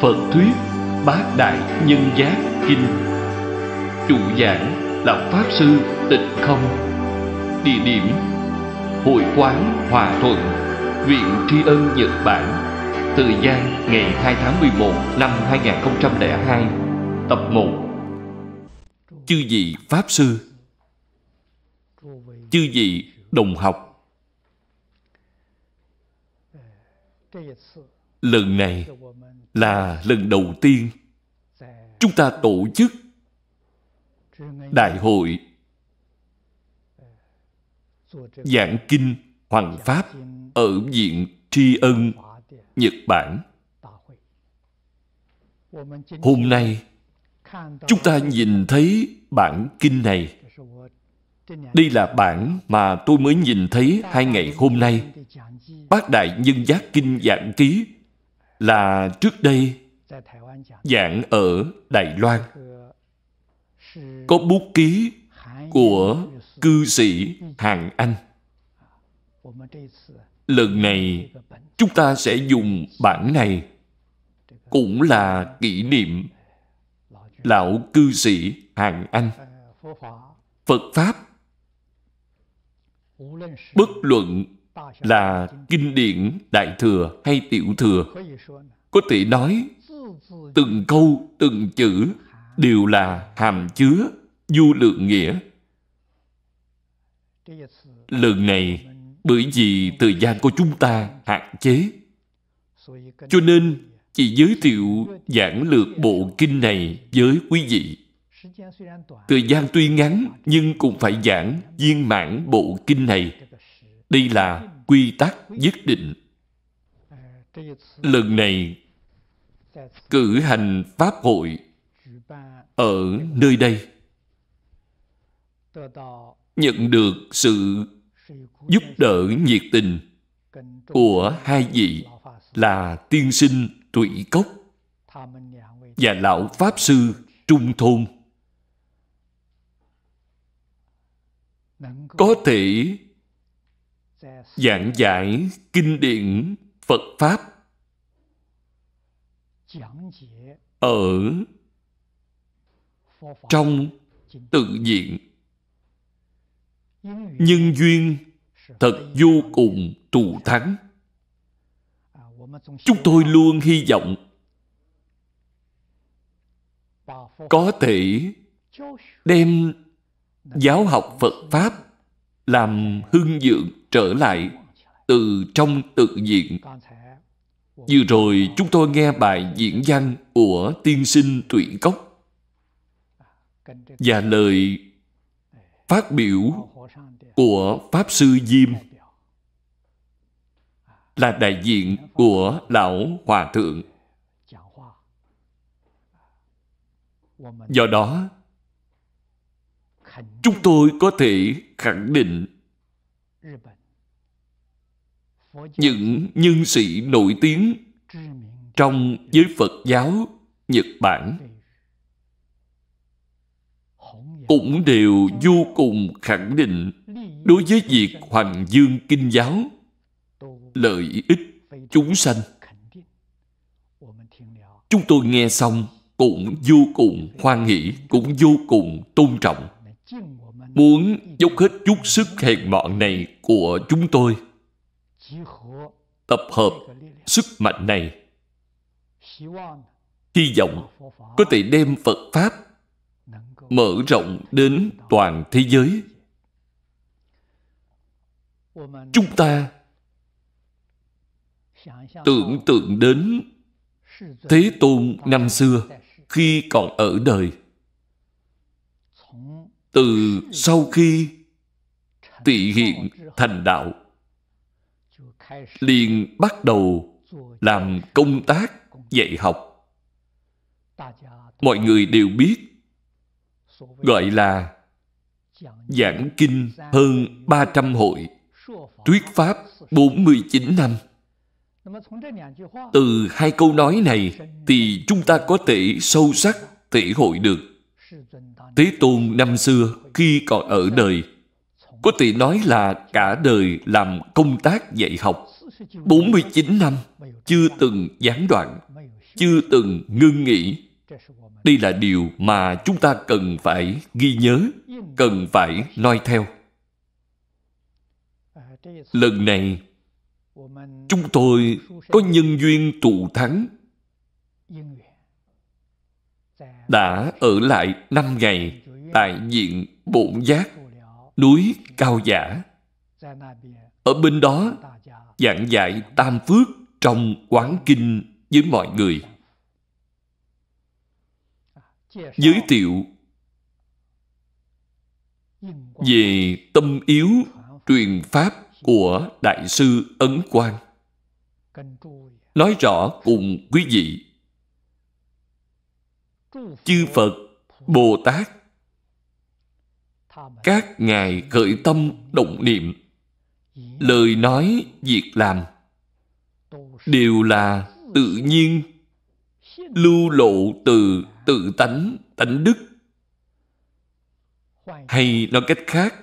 Phật Thuyết Bát Đại Nhân Giác Kinh Chủ giảng là Pháp Sư Tịnh Không Địa điểm Hội quán Hòa Thuận Viện Tri ân Nhật Bản Thời gian ngày 2 tháng 11 năm 2002 Tập 1 Chư vị Pháp Sư Chư vị Đồng học Lần này là lần đầu tiên chúng ta tổ chức đại hội giảng kinh hoàng pháp ở viện tri ân nhật bản hôm nay chúng ta nhìn thấy bản kinh này đây là bản mà tôi mới nhìn thấy hai ngày hôm nay bác đại nhân giác kinh giảng ký là trước đây giảng ở Đài Loan có bút ký của cư sĩ Hàng Anh. Lần này chúng ta sẽ dùng bản này cũng là kỷ niệm lão cư sĩ Hàng Anh. Phật Pháp bất luận là kinh điển đại thừa hay tiểu thừa có thể nói từng câu từng chữ đều là hàm chứa du lượng nghĩa lần này bởi vì thời gian của chúng ta hạn chế cho nên chỉ giới thiệu giảng lược bộ kinh này với quý vị thời gian tuy ngắn nhưng cũng phải giảng viên mãn bộ kinh này đây là quy tắc nhất định. Lần này cử hành Pháp hội ở nơi đây nhận được sự giúp đỡ nhiệt tình của hai vị là tiên sinh Thủy Cốc và lão Pháp Sư Trung Thôn. Có thể giảng giải kinh điển Phật Pháp ở trong tự diện nhân duyên thật vô cùng thù thắng chúng tôi luôn hy vọng có thể đem giáo học phật pháp làm hưng dưỡng trở lại từ trong tự diện vừa rồi chúng tôi nghe bài diễn văn của tiên sinh truyện cốc và lời phát biểu của pháp sư diêm là đại diện của lão hòa thượng do đó chúng tôi có thể khẳng định những nhân sĩ nổi tiếng trong giới Phật giáo Nhật Bản cũng đều vô cùng khẳng định đối với việc Hoàng Dương Kinh Giáo lợi ích chúng sanh. Chúng tôi nghe xong cũng vô cùng hoan hỷ, cũng vô cùng tôn trọng. Muốn dốc hết chút sức hèn mọn này của chúng tôi tập hợp sức mạnh này hy vọng có thể đem phật pháp mở rộng đến toàn thế giới chúng ta tưởng tượng đến thế tôn năm xưa khi còn ở đời từ sau khi tị hiện thành đạo liền bắt đầu làm công tác dạy học mọi người đều biết gọi là giảng kinh hơn 300 hội thuyết pháp 49 năm từ hai câu nói này thì chúng ta có thể sâu sắc thể hội được thế tôn năm xưa khi còn ở đời có thể nói là cả đời làm công tác dạy học 49 năm chưa từng gián đoạn, chưa từng ngưng nghỉ. Đây là điều mà chúng ta cần phải ghi nhớ, cần phải noi theo. Lần này, chúng tôi có nhân duyên tụ thắng đã ở lại năm ngày tại diện Bổn Giác núi cao giả ở bên đó giảng dạy tam phước trong quán kinh với mọi người giới thiệu về tâm yếu truyền pháp của đại sư ấn quang nói rõ cùng quý vị chư phật bồ tát các ngài khởi tâm động niệm lời nói việc làm đều là tự nhiên lưu lộ từ tự tánh tánh đức hay nói cách khác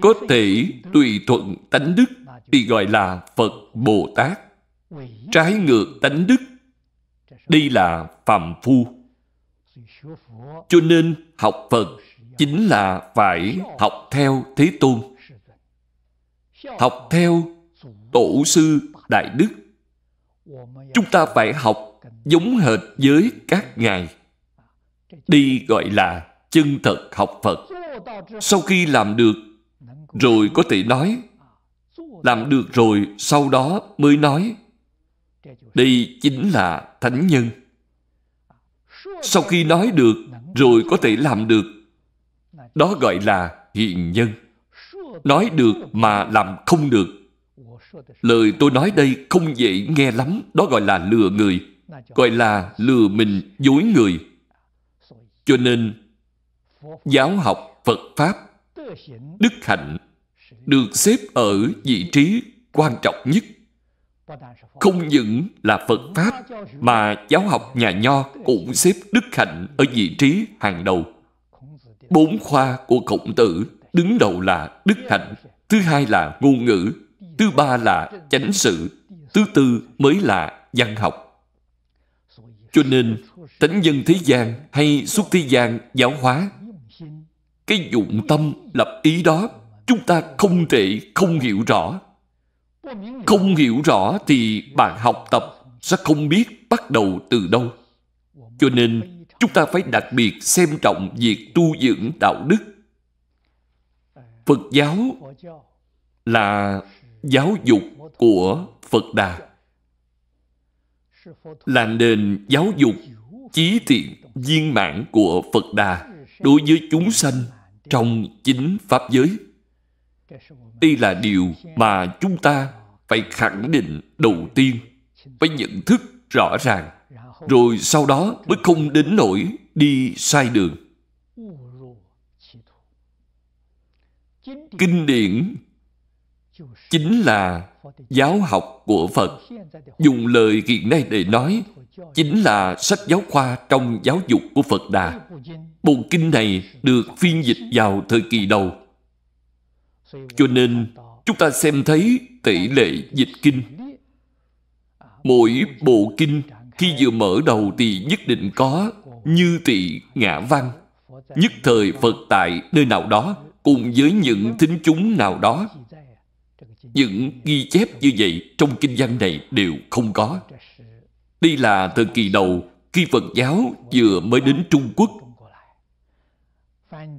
có thể tùy thuận tánh đức thì gọi là phật bồ tát trái ngược tánh đức đây là phạm phu cho nên học phật chính là phải học theo Thế Tôn, học theo Tổ sư Đại Đức. Chúng ta phải học giống hệt với các ngài. Đi gọi là chân thật học Phật. Sau khi làm được, rồi có thể nói, làm được rồi sau đó mới nói. Đây chính là thánh nhân. Sau khi nói được, rồi có thể làm được đó gọi là hiện nhân. Nói được mà làm không được. Lời tôi nói đây không dễ nghe lắm. Đó gọi là lừa người. Gọi là lừa mình, dối người. Cho nên, giáo học Phật Pháp, đức hạnh được xếp ở vị trí quan trọng nhất không những là Phật Pháp mà giáo học nhà nho cũng xếp đức hạnh ở vị trí hàng đầu bốn khoa của khổng tử đứng đầu là đức hạnh thứ hai là ngôn ngữ thứ ba là chánh sự thứ tư mới là văn học cho nên tánh nhân thế gian hay xuất thế gian giáo hóa cái dụng tâm lập ý đó chúng ta không thể không hiểu rõ không hiểu rõ thì bạn học tập sẽ không biết bắt đầu từ đâu cho nên chúng ta phải đặc biệt xem trọng việc tu dưỡng đạo đức. Phật giáo là giáo dục của Phật Đà, là nền giáo dục chí thiện viên mãn của Phật Đà đối với chúng sanh trong chính Pháp giới. Đây là điều mà chúng ta phải khẳng định đầu tiên, phải nhận thức rõ ràng rồi sau đó mới không đến nỗi đi sai đường. Kinh điển chính là giáo học của Phật. Dùng lời hiện nay để nói, chính là sách giáo khoa trong giáo dục của Phật Đà. Bộ kinh này được phiên dịch vào thời kỳ đầu. Cho nên, chúng ta xem thấy tỷ lệ dịch kinh. Mỗi bộ kinh khi vừa mở đầu thì nhất định có Như tỵ ngã văn Nhất thời Phật tại nơi nào đó Cùng với những thính chúng nào đó Những ghi chép như vậy Trong kinh văn này đều không có Đây là thời kỳ đầu Khi Phật giáo vừa mới đến Trung Quốc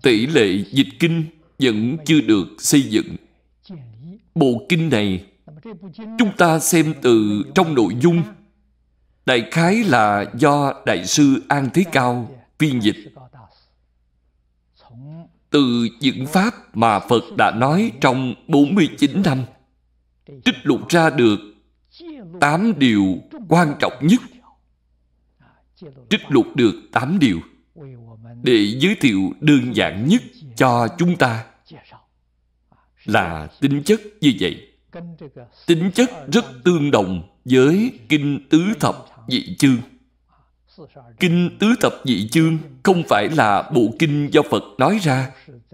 Tỷ lệ dịch kinh Vẫn chưa được xây dựng Bộ kinh này Chúng ta xem từ trong nội dung Đại khái là do Đại sư An Thế Cao phiên dịch từ những pháp mà Phật đã nói trong 49 năm trích lục ra được tám điều quan trọng nhất trích lục được tám điều để giới thiệu đơn giản nhất cho chúng ta là tính chất như vậy tính chất rất tương đồng với kinh tứ thập dị chương Kinh tứ thập dị chương không phải là bộ kinh do Phật nói ra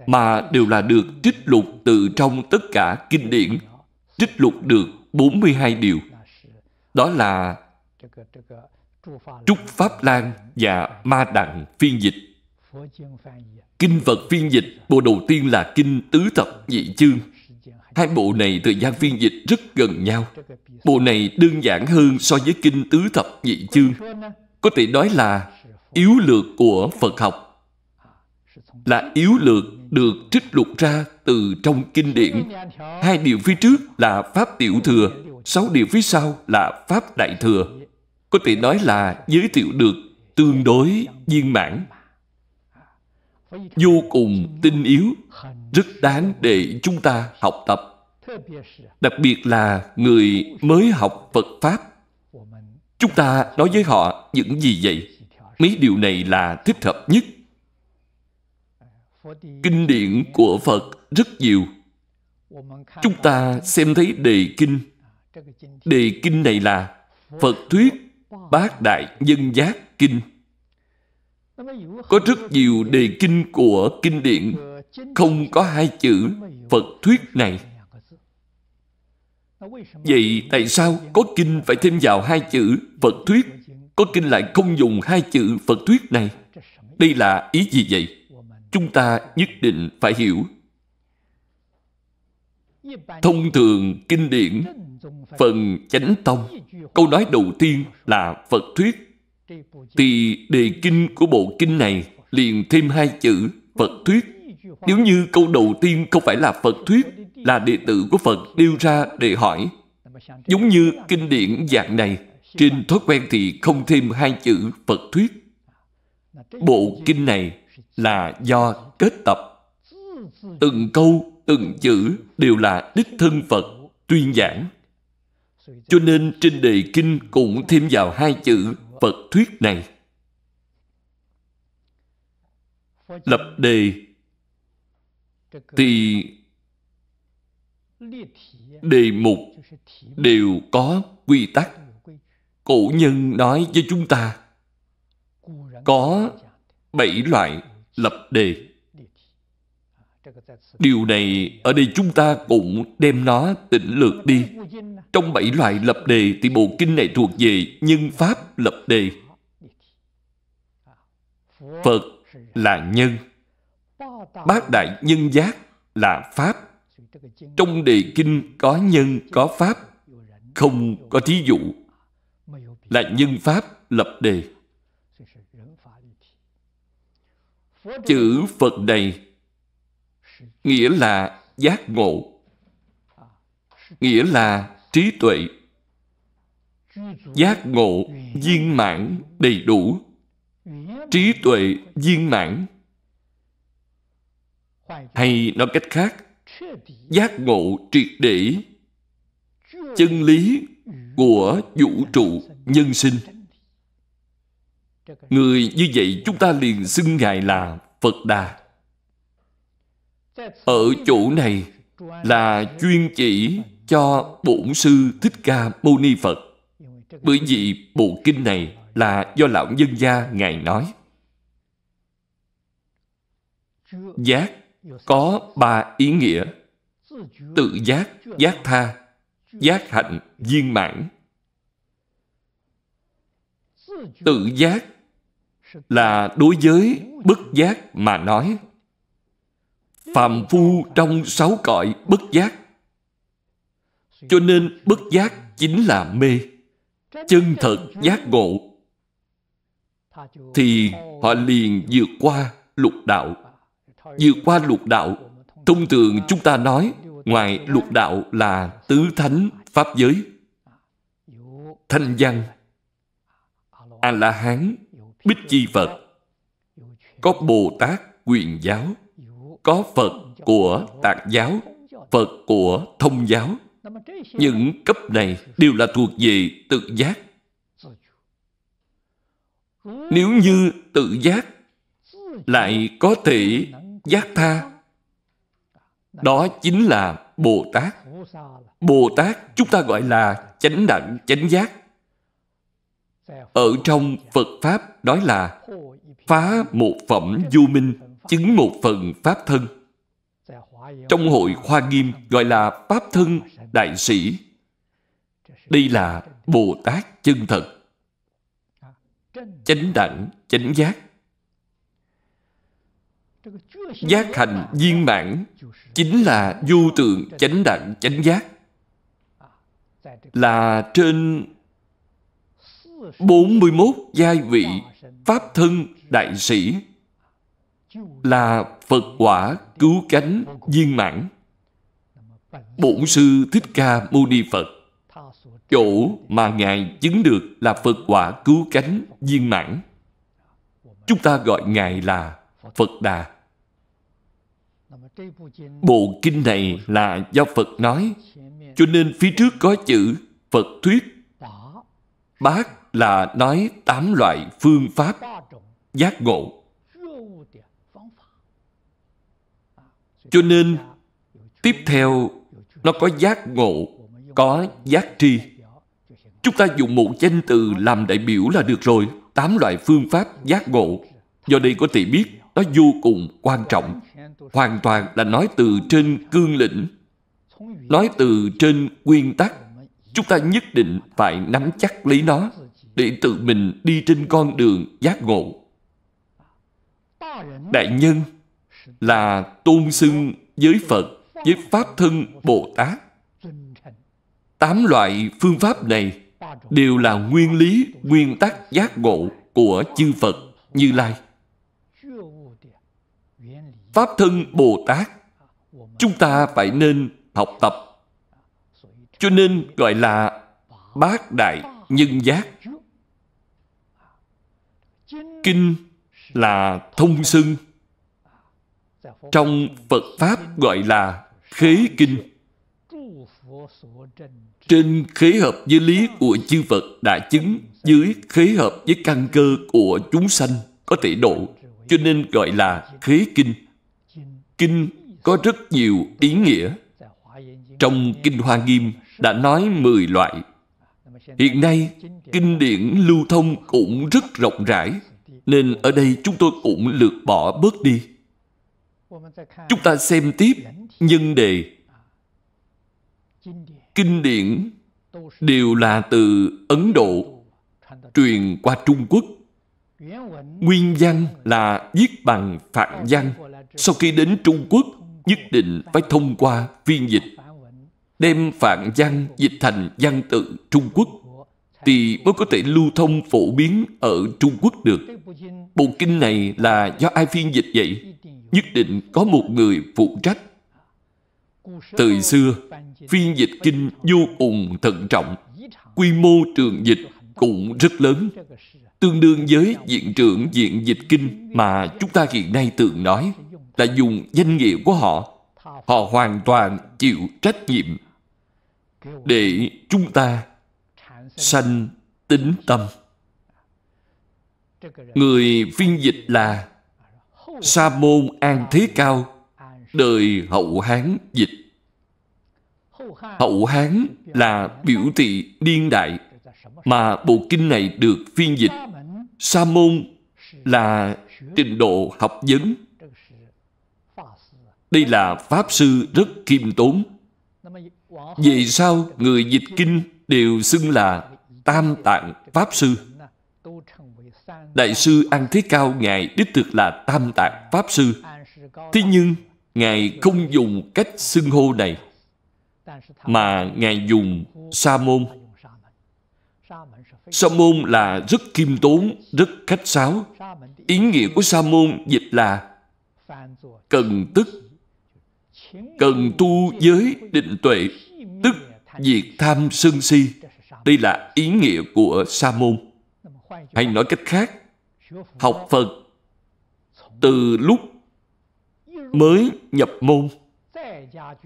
mà đều là được trích lục từ trong tất cả kinh điển trích lục được 42 điều. Đó là Trúc Pháp Lan và Ma Đặng phiên dịch. Kinh Phật phiên dịch bộ đầu tiên là Kinh Tứ Thập Dị Chương Hai bộ này thời gian phiên dịch rất gần nhau. Bộ này đơn giản hơn so với Kinh Tứ Thập Nhị Chương. Có thể nói là yếu lược của Phật học. Là yếu lược được trích lục ra từ trong kinh điển. Hai điều phía trước là Pháp Tiểu Thừa, sáu điều phía sau là Pháp Đại Thừa. Có thể nói là giới thiệu được tương đối viên mãn vô cùng tinh yếu rất đáng để chúng ta học tập đặc biệt là người mới học phật pháp chúng ta nói với họ những gì vậy mấy điều này là thích hợp nhất kinh điển của phật rất nhiều chúng ta xem thấy đề kinh đề kinh này là phật thuyết bát đại nhân giác kinh có rất nhiều đề kinh của kinh điển không có hai chữ phật thuyết này vậy tại sao có kinh phải thêm vào hai chữ phật thuyết có kinh lại không dùng hai chữ phật thuyết này đây là ý gì vậy chúng ta nhất định phải hiểu thông thường kinh điển phần chánh tông câu nói đầu tiên là phật thuyết thì đề kinh của bộ kinh này liền thêm hai chữ Phật thuyết. Nếu như câu đầu tiên không phải là Phật thuyết, là đệ tử của Phật đưa ra để hỏi. Giống như kinh điển dạng này, trên thói quen thì không thêm hai chữ Phật thuyết. Bộ kinh này là do kết tập. Từng câu, từng chữ đều là đích thân Phật tuyên giảng. Cho nên trên đề kinh cũng thêm vào hai chữ Phật thuyết này. Lập đề thì đề mục đều có quy tắc. Cổ nhân nói với chúng ta có bảy loại lập đề Điều này ở đây chúng ta cũng đem nó tỉnh lược đi. Trong bảy loại lập đề thì bộ kinh này thuộc về nhân pháp lập đề. Phật là nhân. Bát đại nhân giác là pháp. Trong đề kinh có nhân, có pháp, không có thí dụ. Là nhân pháp lập đề. Chữ Phật này nghĩa là giác ngộ nghĩa là trí tuệ giác ngộ viên mãn đầy đủ trí tuệ viên mãn hay nói cách khác giác ngộ triệt để chân lý của vũ trụ nhân sinh người như vậy chúng ta liền xưng ngài là phật đà ở chỗ này là chuyên chỉ cho bổn sư thích ca mâu ni phật bởi vì bộ kinh này là do lão nhân gia ngài nói giác có ba ý nghĩa tự giác giác tha giác hạnh viên mãn tự giác là đối với bất giác mà nói phàm phu trong sáu cõi bất giác cho nên bất giác chính là mê chân thật giác ngộ thì họ liền vượt qua lục đạo vượt qua lục đạo thông thường chúng ta nói ngoài lục đạo là tứ thánh pháp giới thanh văn a la hán bích chi phật có bồ tát quyền giáo có Phật của tạng giáo, Phật của Thông giáo. Những cấp này đều là thuộc về tự giác. Nếu như tự giác lại có thể giác tha, đó chính là Bồ Tát. Bồ Tát chúng ta gọi là chánh đẳng chánh giác. Ở trong Phật Pháp nói là phá một phẩm vô minh chứng một phần Pháp thân. Trong hội Hoa Nghiêm gọi là Pháp thân Đại Sĩ. Đây là Bồ Tát chân thật. Chánh đẳng, chánh giác. Giác hành viên mãn chính là vô tượng chánh đẳng chánh giác là trên 41 giai vị Pháp thân đại sĩ là Phật quả cứu cánh viên mãn. Bổn sư Thích Ca Mâu Ni Phật chỗ mà Ngài chứng được là Phật quả cứu cánh viên mãn. Chúng ta gọi Ngài là Phật Đà. Bộ kinh này là do Phật nói, cho nên phía trước có chữ Phật Thuyết. Bác là nói tám loại phương pháp giác ngộ cho nên tiếp theo nó có giác ngộ có giác tri chúng ta dùng một danh từ làm đại biểu là được rồi tám loại phương pháp giác ngộ do đây có thể biết nó vô cùng quan trọng hoàn toàn là nói từ trên cương lĩnh nói từ trên nguyên tắc chúng ta nhất định phải nắm chắc lấy nó để tự mình đi trên con đường giác ngộ đại nhân là tôn xưng với Phật, với Pháp thân Bồ Tát. Tám loại phương pháp này đều là nguyên lý, nguyên tắc giác ngộ của chư Phật Như Lai. Pháp thân Bồ Tát chúng ta phải nên học tập. Cho nên gọi là bát đại nhân giác. Kinh là thông xưng trong Phật Pháp gọi là khế kinh. Trên khế hợp với lý của chư Phật đã chứng, dưới khế hợp với căn cơ của chúng sanh có thể độ, cho nên gọi là khế kinh. Kinh có rất nhiều ý nghĩa. Trong Kinh Hoa Nghiêm đã nói 10 loại. Hiện nay, kinh điển lưu thông cũng rất rộng rãi, nên ở đây chúng tôi cũng lược bỏ bớt đi chúng ta xem tiếp nhân đề kinh điển đều là từ ấn độ truyền qua trung quốc nguyên văn là viết bằng phạn văn sau khi đến trung quốc nhất định phải thông qua phiên dịch đem phạn văn dịch thành văn tự trung quốc thì mới có thể lưu thông phổ biến ở trung quốc được bộ kinh này là do ai phiên dịch vậy nhất định có một người phụ trách. Từ xưa, phiên dịch kinh vô cùng thận trọng. Quy mô trường dịch cũng rất lớn, tương đương với diện trưởng diện dịch kinh mà chúng ta hiện nay tưởng nói là dùng danh nghĩa của họ. Họ hoàn toàn chịu trách nhiệm để chúng ta sanh tính tâm. Người phiên dịch là Sa môn An Thế Cao Đời Hậu Hán dịch Hậu Hán là biểu thị điên đại Mà bộ kinh này được phiên dịch Sa môn là trình độ học vấn Đây là Pháp sư rất kiêm tốn vì sao người dịch kinh đều xưng là Tam Tạng Pháp Sư Đại sư An Thế Cao Ngài đích thực là Tam Tạng Pháp Sư. Thế nhưng, Ngài không dùng cách xưng hô này, mà Ngài dùng Sa Môn. Sa Môn là rất kim tốn, rất khách sáo. Ý nghĩa của Sa Môn dịch là cần tức, cần tu giới định tuệ, tức diệt tham sân si. Đây là ý nghĩa của Sa Môn. Hay nói cách khác, học Phật từ lúc mới nhập môn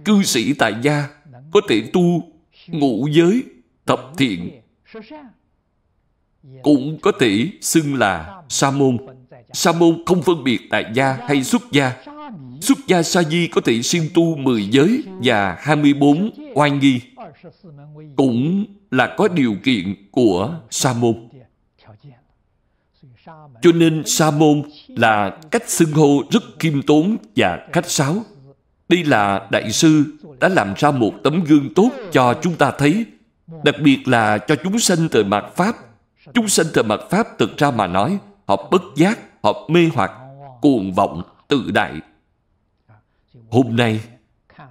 cư sĩ tại gia có thể tu ngũ giới tập thiện cũng có thể xưng là sa môn sa môn không phân biệt tại gia hay xuất gia xuất gia sa di có thể siêng tu 10 giới và 24 oai nghi cũng là có điều kiện của sa môn cho nên sa môn là cách xưng hô rất khiêm tốn và khách sáo. Đây là đại sư đã làm ra một tấm gương tốt cho chúng ta thấy, đặc biệt là cho chúng sanh thời mạt Pháp. Chúng sanh thời mạt Pháp thực ra mà nói, họ bất giác, họ mê hoặc, cuồng vọng, tự đại. Hôm nay,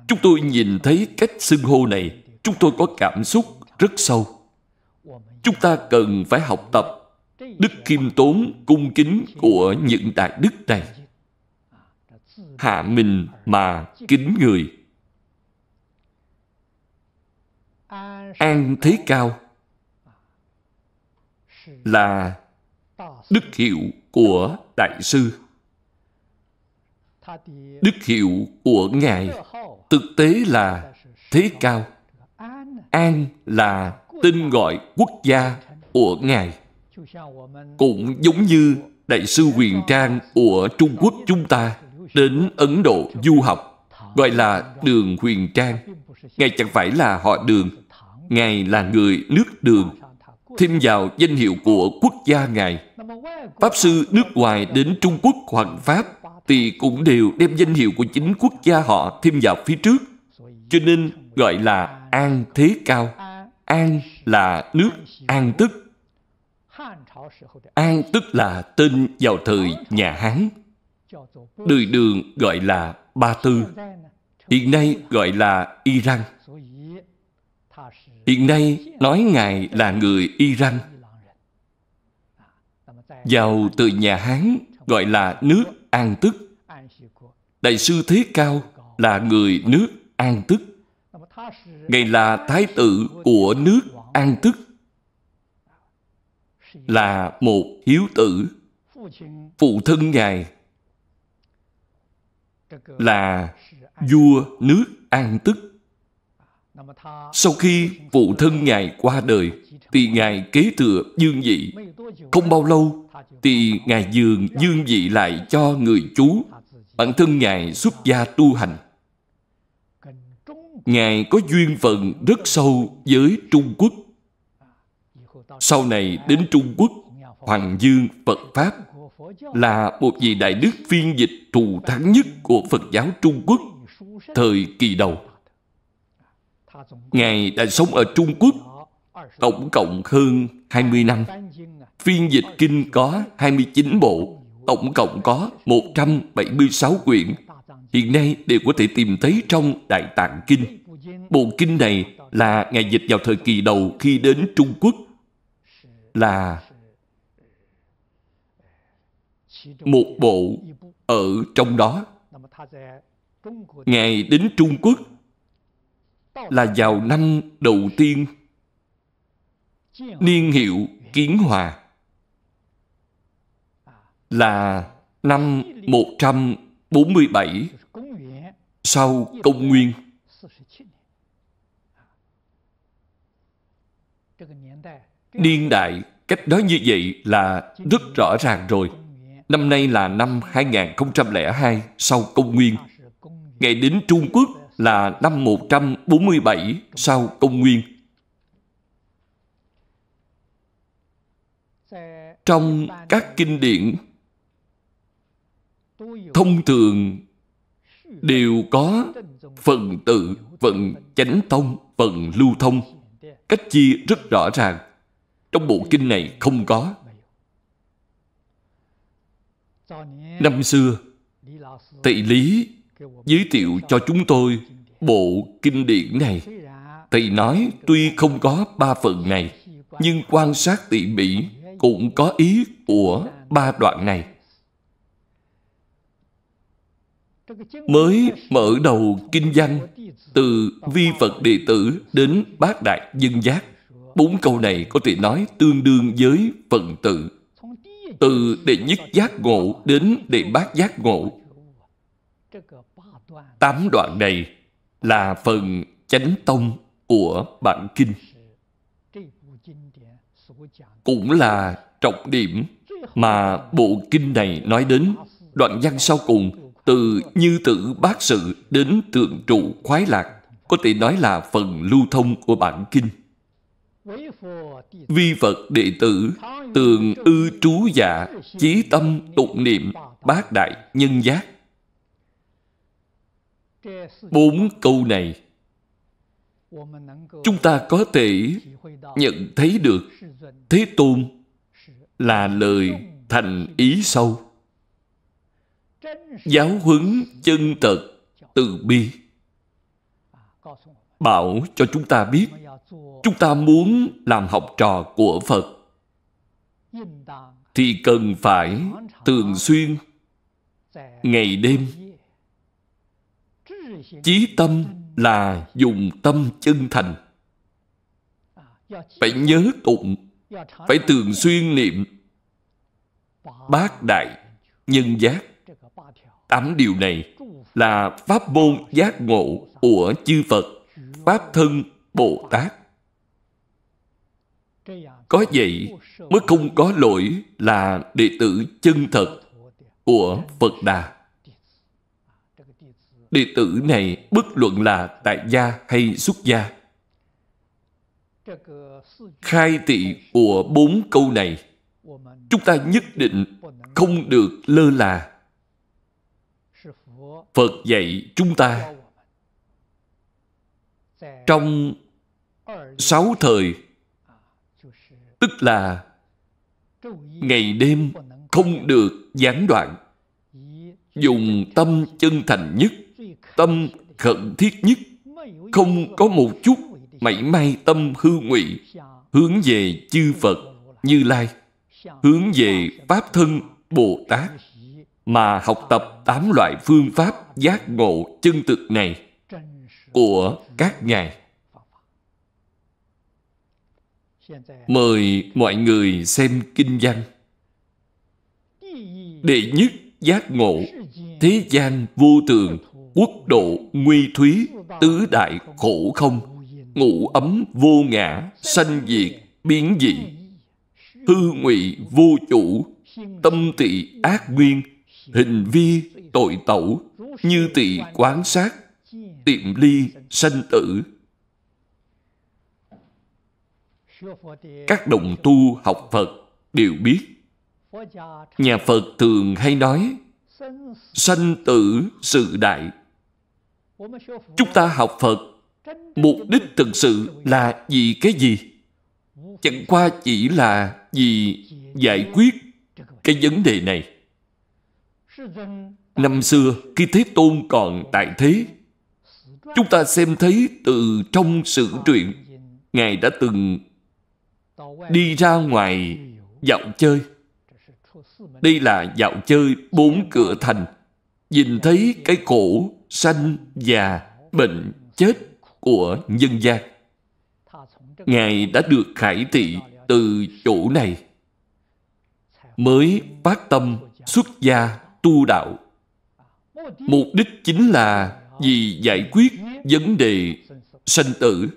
chúng tôi nhìn thấy cách xưng hô này, chúng tôi có cảm xúc rất sâu. Chúng ta cần phải học tập đức kim tốn cung kính của những đại đức này hạ mình mà kính người an thế cao là đức hiệu của đại sư đức hiệu của ngài thực tế là thế cao an là tên gọi quốc gia của ngài cũng giống như đại sư huyền trang của trung quốc chúng ta đến ấn độ du học gọi là đường huyền trang ngài chẳng phải là họ đường ngài là người nước đường thêm vào danh hiệu của quốc gia ngài pháp sư nước ngoài đến trung quốc hoặc pháp thì cũng đều đem danh hiệu của chính quốc gia họ thêm vào phía trước cho nên gọi là an thế cao an là nước an tức An tức là tên vào thời nhà Hán. Đời đường gọi là Ba Tư. Hiện nay gọi là Iran. Hiện nay nói Ngài là người Iran. Vào từ nhà Hán gọi là nước An Tức. Đại sư Thế Cao là người nước An Tức. Ngài là thái tử của nước An Tức là một hiếu tử phụ thân ngài là vua nước an tức sau khi phụ thân ngài qua đời thì ngài kế thừa dương vị không bao lâu thì ngài dường dương vị lại cho người chú bản thân ngài xuất gia tu hành ngài có duyên phận rất sâu với trung quốc sau này đến Trung Quốc, Hoàng Dương Phật Pháp là một vị đại đức phiên dịch thù thắng nhất của Phật giáo Trung Quốc thời kỳ đầu. Ngài đã sống ở Trung Quốc tổng cộng hơn 20 năm. Phiên dịch kinh có 29 bộ, tổng cộng có 176 quyển. Hiện nay đều có thể tìm thấy trong Đại Tạng Kinh. Bộ kinh này là ngày dịch vào thời kỳ đầu khi đến Trung Quốc là một bộ ở trong đó ngài đến trung quốc là vào năm đầu tiên niên hiệu kiến hòa là năm 147 sau công nguyên Niên đại cách nói như vậy là rất rõ ràng rồi. Năm nay là năm 2002 sau công nguyên. Ngày đến Trung Quốc là năm 147 sau công nguyên. Trong các kinh điển thông thường đều có phần tự, phần chánh tông, phần lưu thông. Cách chia rất rõ ràng trong bộ kinh này không có Năm xưa Thầy Lý giới thiệu cho chúng tôi bộ kinh điển này Thầy nói tuy không có ba phần này Nhưng quan sát tỉ mỉ cũng có ý của ba đoạn này mới mở đầu kinh văn từ vi phật đệ tử đến bát đại dân giác Bốn câu này có thể nói tương đương với phần tự. Từ đệ nhất giác ngộ đến đệ bát giác ngộ. Tám đoạn này là phần chánh tông của bản kinh. Cũng là trọng điểm mà bộ kinh này nói đến đoạn văn sau cùng từ như tử bát sự đến tượng trụ khoái lạc có thể nói là phần lưu thông của bản kinh vi phật đệ tử tường ư trú dạ chí tâm tụng niệm bát đại nhân giác bốn câu này chúng ta có thể nhận thấy được thế tôn là lời thành ý sâu giáo huấn chân thật từ bi bảo cho chúng ta biết chúng ta muốn làm học trò của phật thì cần phải thường xuyên ngày đêm chí tâm là dùng tâm chân thành à, phải nhớ tụng phải thường xuyên niệm bát đại nhân giác tám điều này là pháp môn giác ngộ của chư phật pháp thân bồ tát có vậy mới không có lỗi là đệ tử chân thật của Phật Đà. Đệ tử này bất luận là tại gia hay xuất gia. Khai thị của bốn câu này chúng ta nhất định không được lơ là. Phật dạy chúng ta trong sáu thời tức là ngày đêm không được gián đoạn dùng tâm chân thành nhất tâm khẩn thiết nhất không có một chút mảy may tâm hư ngụy hướng về chư phật như lai hướng về pháp thân bồ tát mà học tập tám loại phương pháp giác ngộ chân thực này của các ngài Mời mọi người xem kinh văn Đệ nhất giác ngộ Thế gian vô tường Quốc độ nguy thúy Tứ đại khổ không Ngũ ấm vô ngã Sanh diệt biến dị Hư ngụy vô chủ Tâm tị ác nguyên Hình vi tội tẩu Như tị quán sát Tiệm ly sanh tử các đồng tu học Phật đều biết. Nhà Phật thường hay nói sanh tử sự đại. Chúng ta học Phật mục đích thực sự là vì cái gì? Chẳng qua chỉ là vì giải quyết cái vấn đề này. Năm xưa, khi Thế Tôn còn tại thế, chúng ta xem thấy từ trong sự truyện, Ngài đã từng đi ra ngoài dạo chơi đây là dạo chơi bốn cửa thành nhìn thấy cái cổ sanh già bệnh chết của nhân gian ngài đã được khải thị từ chỗ này mới phát tâm xuất gia tu đạo mục đích chính là vì giải quyết vấn đề sanh tử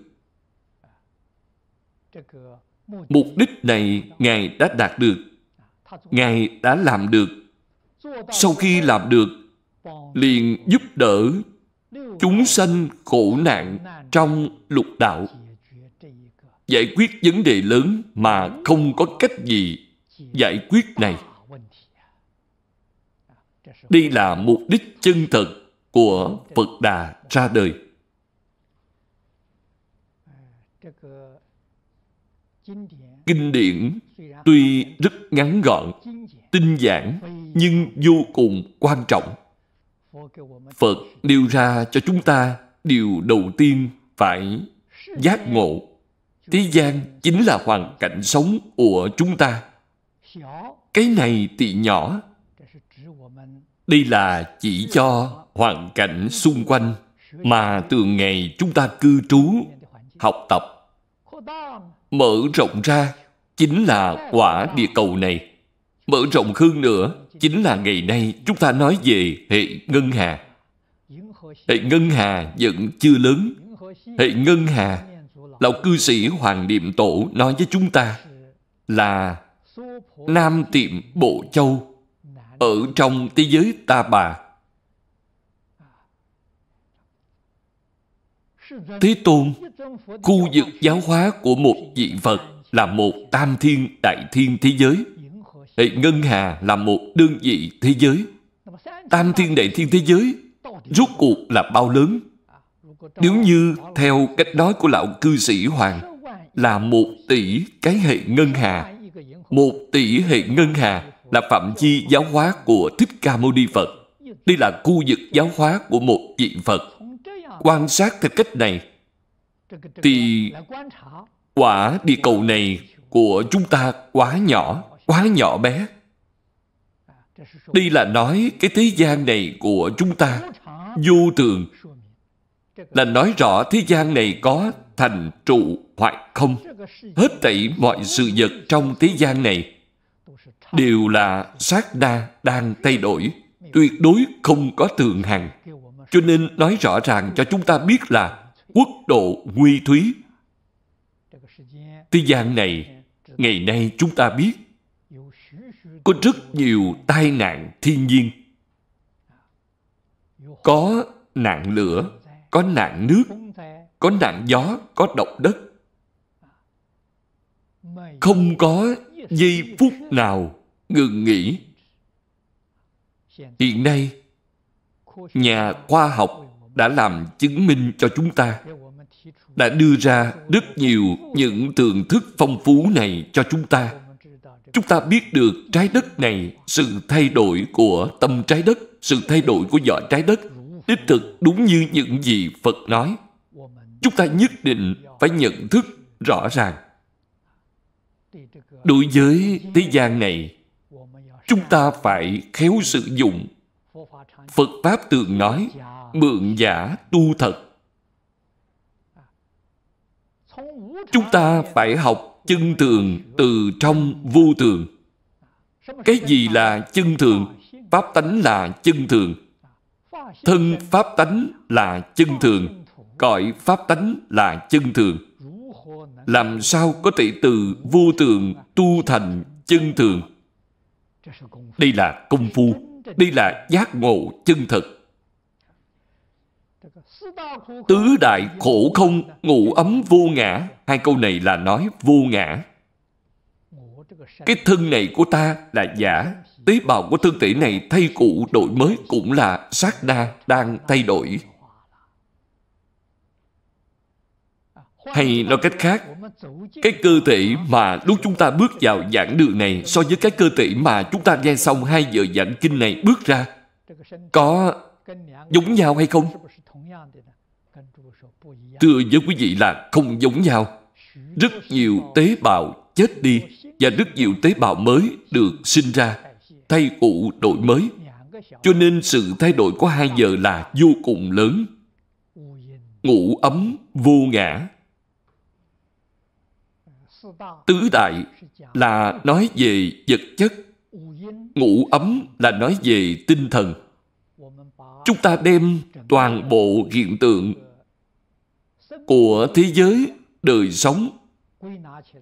Mục đích này Ngài đã đạt được. Ngài đã làm được. Sau khi làm được, liền giúp đỡ chúng sanh khổ nạn trong lục đạo. Giải quyết vấn đề lớn mà không có cách gì giải quyết này. Đây là mục đích chân thật của Phật Đà ra đời. Kinh điển tuy rất ngắn gọn, tinh giản, nhưng vô cùng quan trọng. Phật nêu ra cho chúng ta điều đầu tiên phải giác ngộ. Thế gian chính là hoàn cảnh sống của chúng ta. Cái này thì nhỏ. Đây là chỉ cho hoàn cảnh xung quanh mà từ ngày chúng ta cư trú, học tập mở rộng ra chính là quả địa cầu này mở rộng hơn nữa chính là ngày nay chúng ta nói về hệ ngân hà hệ ngân hà vẫn chưa lớn hệ ngân hà lão cư sĩ hoàng niệm tổ nói với chúng ta là nam tiệm bộ châu ở trong thế giới ta bà Thế Tôn, khu vực giáo hóa của một vị Phật là một tam thiên đại thiên thế giới. hệ Ngân Hà là một đơn vị thế giới. Tam thiên đại thiên thế giới rốt cuộc là bao lớn? Nếu như theo cách nói của lão cư sĩ Hoàng là một tỷ cái hệ ngân hà. Một tỷ hệ ngân hà là phạm vi giáo hóa của Thích Ca Mâu Ni Phật. Đây là khu vực giáo hóa của một vị Phật quan sát theo cách này thì quả địa cầu này của chúng ta quá nhỏ, quá nhỏ bé. Đây là nói cái thế gian này của chúng ta vô thường là nói rõ thế gian này có thành trụ hoặc không. Hết thảy mọi sự vật trong thế gian này đều là sát đa đang thay đổi, tuyệt đối không có tường hằng. Cho nên nói rõ ràng cho chúng ta biết là quốc độ nguy thúy. Thế gian này, ngày nay chúng ta biết có rất nhiều tai nạn thiên nhiên. Có nạn lửa, có nạn nước, có nạn gió, có động đất. Không có giây phút nào ngừng nghỉ. Hiện nay, nhà khoa học đã làm chứng minh cho chúng ta đã đưa ra rất nhiều những thưởng thức phong phú này cho chúng ta chúng ta biết được trái đất này sự thay đổi của tâm trái đất sự thay đổi của vỏ trái đất đích thực đúng như những gì phật nói chúng ta nhất định phải nhận thức rõ ràng đối với thế gian này chúng ta phải khéo sử dụng Phật Pháp tường nói Mượn giả tu thật Chúng ta phải học chân thường từ trong vô thường. Cái gì là chân thường? Pháp tánh là chân thường. Thân pháp tánh là chân thường. Cõi pháp tánh là chân thường. Làm sao có thể từ vô thường tu thành chân thường? Đây là công phu đây là giác ngộ chân thực. Tứ đại khổ không, ngủ ấm vô ngã. Hai câu này là nói vô ngã. Cái thân này của ta là giả. Tế bào của thân thể này thay cũ đổi mới cũng là sát đa đang thay đổi. Hay nói cách khác, cái cơ thể mà lúc chúng ta bước vào giảng đường này so với cái cơ thể mà chúng ta nghe xong hai giờ giảng kinh này bước ra có giống nhau hay không? Thưa với quý vị là không giống nhau. Rất nhiều tế bào chết đi và rất nhiều tế bào mới được sinh ra, thay cũ đổi mới. Cho nên sự thay đổi của hai giờ là vô cùng lớn. Ngủ ấm vô ngã Tứ đại là nói về vật chất, ngũ ấm là nói về tinh thần. Chúng ta đem toàn bộ hiện tượng của thế giới đời sống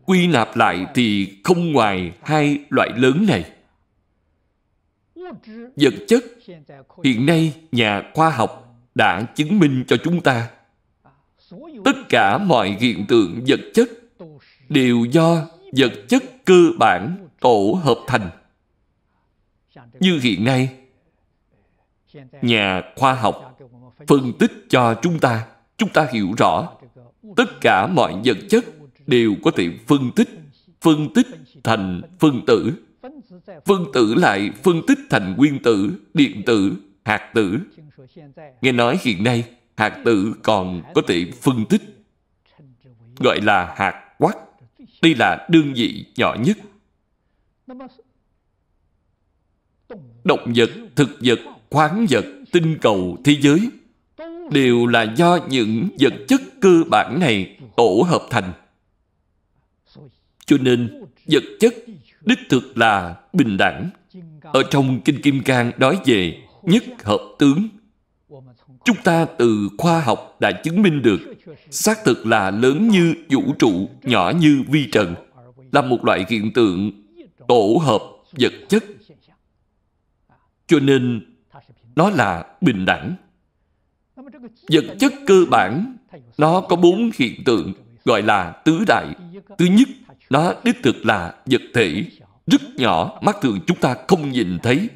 quy nạp lại thì không ngoài hai loại lớn này vật chất hiện nay nhà khoa học đã chứng minh cho chúng ta tất cả mọi hiện tượng vật chất đều do vật chất cơ bản tổ hợp thành như hiện nay nhà khoa học phân tích cho chúng ta chúng ta hiểu rõ tất cả mọi vật chất đều có thể phân tích phân tích thành phân tử phân tử lại phân tích thành nguyên tử điện tử hạt tử nghe nói hiện nay hạt tử còn có thể phân tích gọi là hạt đây là đương vị nhỏ nhất. Động vật, thực vật, khoáng vật, tinh cầu, thế giới đều là do những vật chất cơ bản này tổ hợp thành. Cho nên, vật chất đích thực là bình đẳng. Ở trong Kinh Kim Cang nói về nhất hợp tướng chúng ta từ khoa học đã chứng minh được xác thực là lớn như vũ trụ nhỏ như vi trần là một loại hiện tượng tổ hợp vật chất cho nên nó là bình đẳng vật chất cơ bản nó có bốn hiện tượng gọi là tứ đại thứ nhất nó đích thực là vật thể rất nhỏ mắt thường chúng ta không nhìn thấy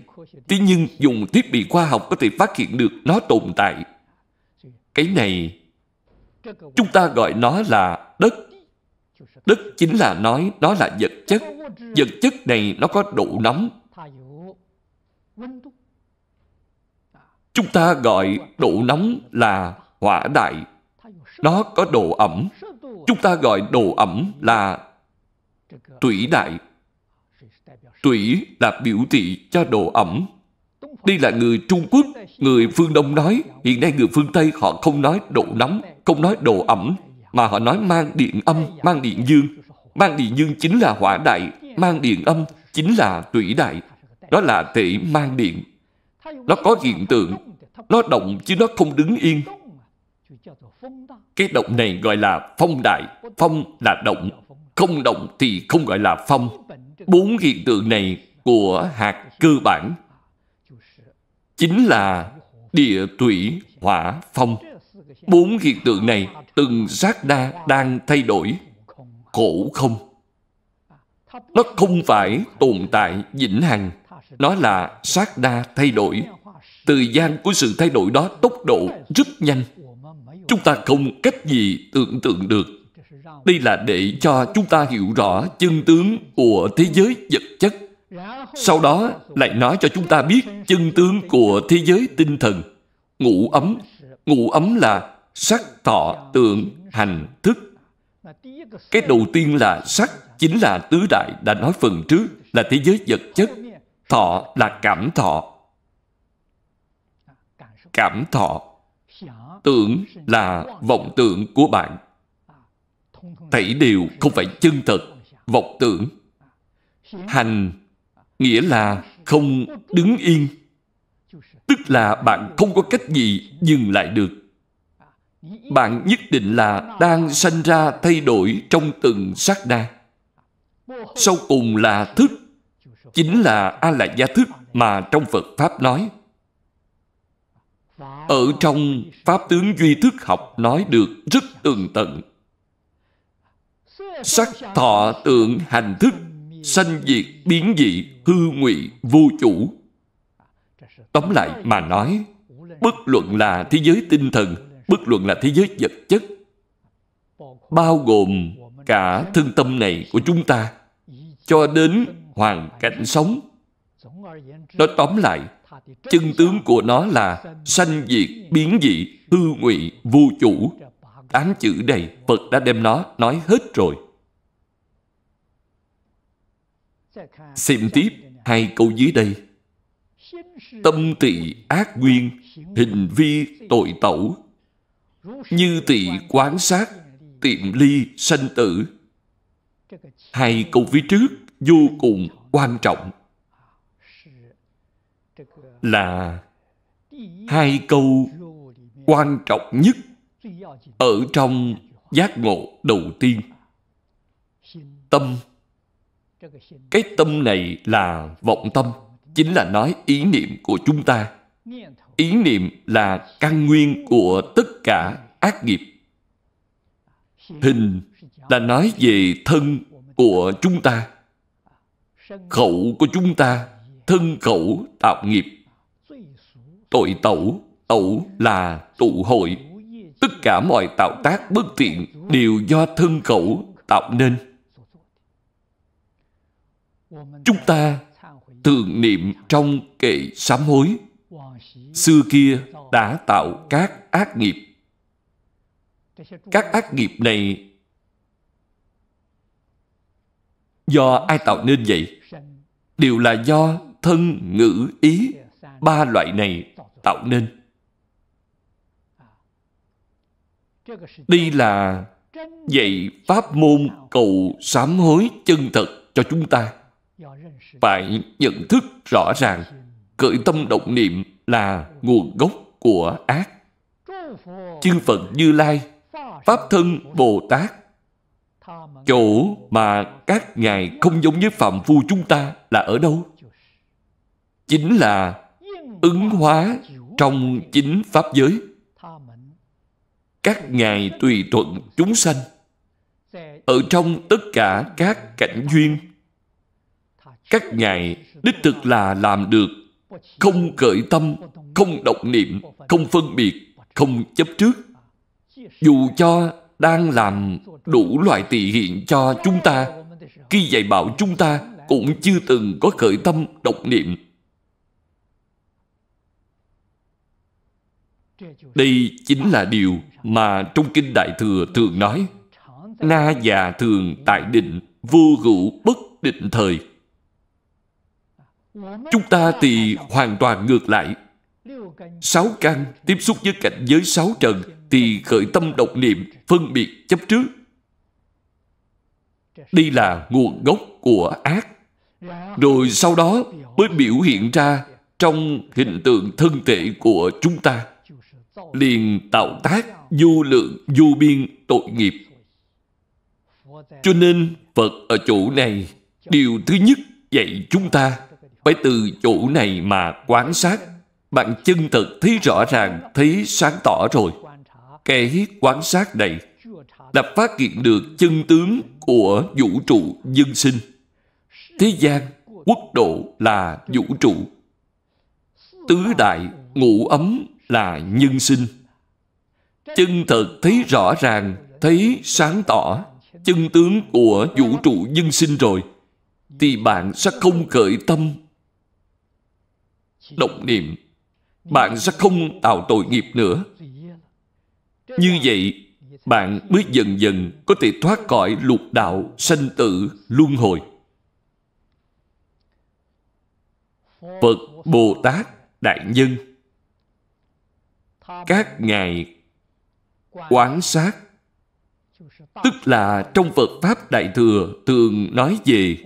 Thế nhưng dùng thiết bị khoa học có thể phát hiện được nó tồn tại. Cái này, chúng ta gọi nó là đất. Đất chính là nói nó là vật chất. Vật chất này nó có độ nóng. Chúng ta gọi độ nóng là hỏa đại. Nó có độ ẩm. Chúng ta gọi độ ẩm là thủy đại. Tủy là biểu thị cho độ ẩm. Đây là người Trung Quốc, người phương Đông nói. Hiện nay người phương Tây họ không nói độ nóng, không nói độ ẩm, mà họ nói mang điện âm, mang điện dương. Mang điện dương chính là hỏa đại, mang điện âm chính là tủy đại. Đó là thể mang điện. Nó có hiện tượng, nó động chứ nó không đứng yên. Cái động này gọi là phong đại. Phong là động, không động thì không gọi là phong bốn hiện tượng này của hạt cơ bản chính là địa thủy hỏa phong bốn hiện tượng này từng sát đa đang thay đổi khổ không nó không phải tồn tại vĩnh hằng nó là sát đa thay đổi thời gian của sự thay đổi đó tốc độ rất nhanh chúng ta không cách gì tưởng tượng được đây là để cho chúng ta hiểu rõ chân tướng của thế giới vật chất. Sau đó lại nói cho chúng ta biết chân tướng của thế giới tinh thần. Ngũ ấm. Ngũ ấm là sắc, thọ, tượng, hành, thức. Cái đầu tiên là sắc, chính là tứ đại đã nói phần trước là thế giới vật chất. Thọ là cảm thọ. Cảm thọ. Tưởng là vọng tưởng của bạn Thảy đều không phải chân thật, vọng tưởng. Hành nghĩa là không đứng yên. Tức là bạn không có cách gì dừng lại được. Bạn nhất định là đang sanh ra thay đổi trong từng sát na. Sau cùng là thức, chính là A-la-gia thức mà trong Phật Pháp nói. Ở trong Pháp tướng Duy Thức học nói được rất tường tận sắc thọ tượng hành thức sanh diệt biến dị hư ngụy vô chủ tóm lại mà nói bất luận là thế giới tinh thần bất luận là thế giới vật chất bao gồm cả thân tâm này của chúng ta cho đến hoàn cảnh sống nó tóm lại chân tướng của nó là sanh diệt biến dị hư ngụy vô chủ tám chữ này phật đã đem nó nói hết rồi Xem tiếp hai câu dưới đây. Tâm tỳ ác nguyên, hình vi tội tẩu. Như tỳ quán sát, tiệm ly sanh tử. Hai câu phía trước vô cùng quan trọng là hai câu quan trọng nhất ở trong giác ngộ đầu tiên tâm cái tâm này là vọng tâm chính là nói ý niệm của chúng ta ý niệm là căn nguyên của tất cả ác nghiệp hình là nói về thân của chúng ta khẩu của chúng ta thân khẩu tạo nghiệp tội tẩu tẩu là tụ hội tất cả mọi tạo tác bất tiện đều do thân khẩu tạo nên chúng ta tưởng niệm trong kệ sám hối xưa kia đã tạo các ác nghiệp các ác nghiệp này do ai tạo nên vậy đều là do thân ngữ ý ba loại này tạo nên đây là dạy pháp môn cầu sám hối chân thật cho chúng ta phải nhận thức rõ ràng Cởi tâm động niệm là nguồn gốc của ác Chư Phật Như Lai Pháp thân Bồ Tát Chỗ mà các ngài không giống với phạm phu chúng ta là ở đâu? Chính là ứng hóa trong chính Pháp giới. Các ngài tùy thuận chúng sanh ở trong tất cả các cảnh duyên các ngài đích thực là làm được không cởi tâm không động niệm không phân biệt không chấp trước dù cho đang làm đủ loại tỳ hiện cho chúng ta khi dạy bảo chúng ta cũng chưa từng có khởi tâm động niệm đây chính là điều mà trong kinh đại thừa thường nói na già thường tại định vô hữu bất định thời Chúng ta thì hoàn toàn ngược lại. Sáu căn tiếp xúc với cảnh giới sáu trần thì khởi tâm độc niệm, phân biệt chấp trước. Đây là nguồn gốc của ác. Rồi sau đó mới biểu hiện ra trong hình tượng thân thể của chúng ta. Liền tạo tác vô lượng, vô biên tội nghiệp. Cho nên Phật ở chỗ này, điều thứ nhất dạy chúng ta phải từ chỗ này mà quan sát bạn chân thực thấy rõ ràng thấy sáng tỏ rồi cái quan sát này đã phát hiện được chân tướng của vũ trụ dân sinh thế gian quốc độ là vũ trụ tứ đại ngũ ấm là nhân sinh chân thực thấy rõ ràng thấy sáng tỏ chân tướng của vũ trụ dân sinh rồi thì bạn sẽ không khởi tâm động niệm bạn sẽ không tạo tội nghiệp nữa như vậy bạn mới dần dần có thể thoát khỏi lục đạo sanh tử luân hồi phật bồ tát đại nhân các ngài quán sát tức là trong phật pháp đại thừa thường nói về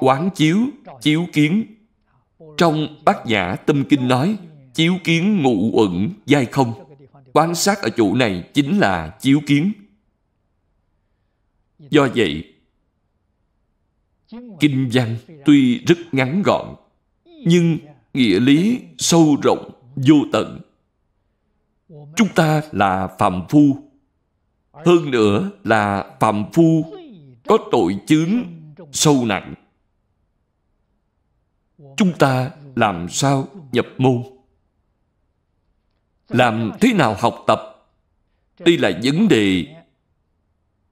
quán chiếu chiếu kiến trong bát nhã tâm kinh nói, chiếu kiến ngụ uẩn giai không. quan sát ở chỗ này chính là chiếu kiến. Do vậy, kinh văn tuy rất ngắn gọn, nhưng nghĩa lý sâu rộng, vô tận. Chúng ta là phạm phu. Hơn nữa là phạm phu có tội chướng sâu nặng chúng ta làm sao nhập môn làm thế nào học tập đây là vấn đề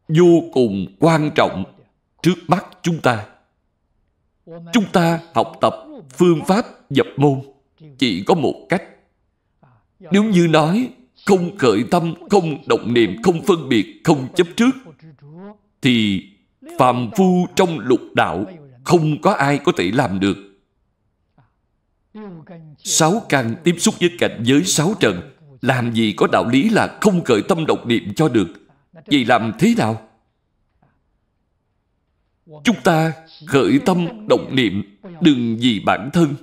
vô cùng quan trọng trước mắt chúng ta chúng ta học tập phương pháp nhập môn chỉ có một cách nếu như nói không khởi tâm không động niệm không phân biệt không chấp trước thì phàm phu trong lục đạo không có ai có thể làm được Sáu căn tiếp xúc với cảnh giới sáu trần Làm gì có đạo lý là không khởi tâm độc niệm cho được Vậy làm thế nào? Chúng ta khởi tâm động niệm Đừng vì bản thân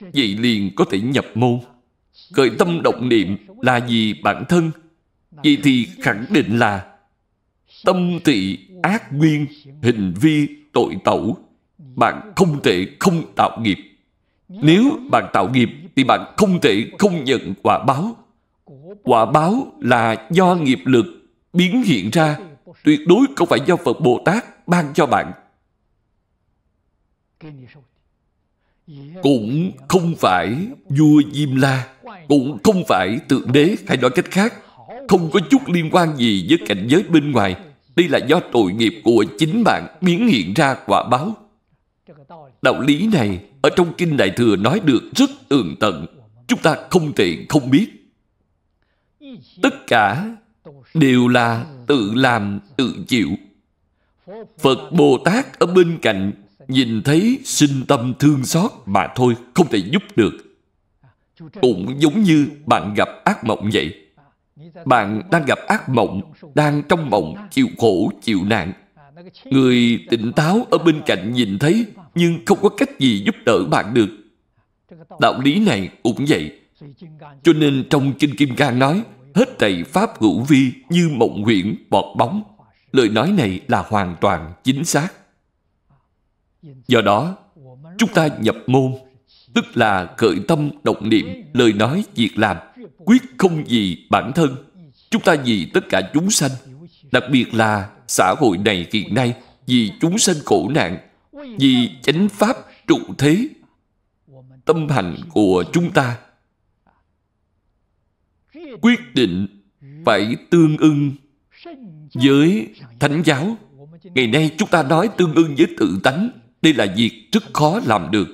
Vậy liền có thể nhập môn Khởi tâm động niệm là vì bản thân Vậy thì khẳng định là Tâm tị ác nguyên Hình vi tội tẩu Bạn không thể không tạo nghiệp nếu bạn tạo nghiệp thì bạn không thể không nhận quả báo. Quả báo là do nghiệp lực biến hiện ra, tuyệt đối không phải do Phật Bồ Tát ban cho bạn. Cũng không phải vua Diêm La, cũng không phải tượng đế hay nói cách khác, không có chút liên quan gì với cảnh giới bên ngoài. Đây là do tội nghiệp của chính bạn biến hiện ra quả báo. Đạo lý này ở trong Kinh Đại Thừa nói được rất tường tận. Chúng ta không thể không biết. Tất cả đều là tự làm, tự chịu. Phật Bồ Tát ở bên cạnh nhìn thấy sinh tâm thương xót mà thôi không thể giúp được. Cũng giống như bạn gặp ác mộng vậy. Bạn đang gặp ác mộng, đang trong mộng chịu khổ, chịu nạn. Người tỉnh táo ở bên cạnh nhìn thấy nhưng không có cách gì giúp đỡ bạn được. Đạo lý này cũng vậy. Cho nên trong Kinh Kim Cang nói, hết thầy Pháp hữu vi như mộng huyễn bọt bóng. Lời nói này là hoàn toàn chính xác. Do đó, chúng ta nhập môn, tức là khởi tâm động niệm, lời nói, việc làm, quyết không vì bản thân. Chúng ta vì tất cả chúng sanh, đặc biệt là xã hội này hiện nay, vì chúng sanh khổ nạn vì chánh pháp trụ thế tâm hành của chúng ta quyết định phải tương ưng với thánh giáo ngày nay chúng ta nói tương ưng với tự tánh đây là việc rất khó làm được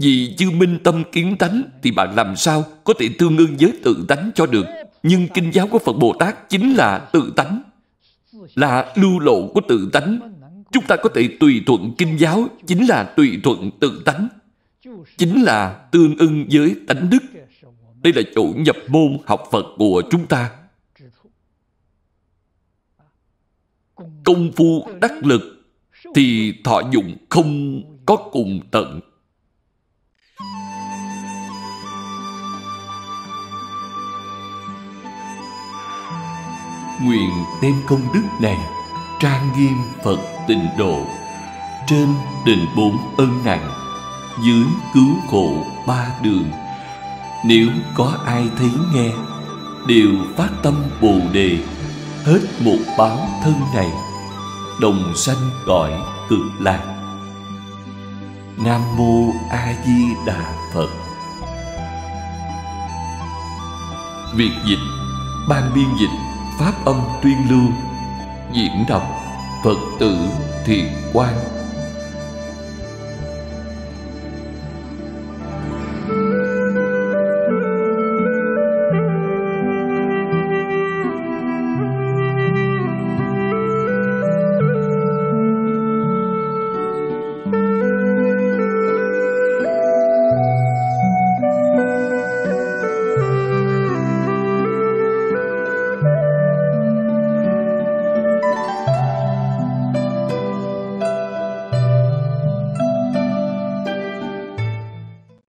vì chưa minh tâm kiến tánh thì bạn làm sao có thể tương ưng với tự tánh cho được nhưng kinh giáo của phật bồ tát chính là tự tánh là lưu lộ của tự tánh chúng ta có thể tùy thuận kinh giáo chính là tùy thuận tự tánh chính là tương ưng với tánh đức đây là chỗ nhập môn học phật của chúng ta công phu đắc lực thì thọ dụng không có cùng tận nguyện đem công đức này trang nghiêm Phật tịnh độ Trên đền bốn ân nặng Dưới cứu khổ ba đường Nếu có ai thấy nghe Đều phát tâm Bồ Đề Hết một báo thân này Đồng sanh cõi cực lạc Nam Mô A Di Đà Phật Việc dịch Ban biên dịch Pháp âm tuyên lưu Diễn đọc Phật tử Thiền Quang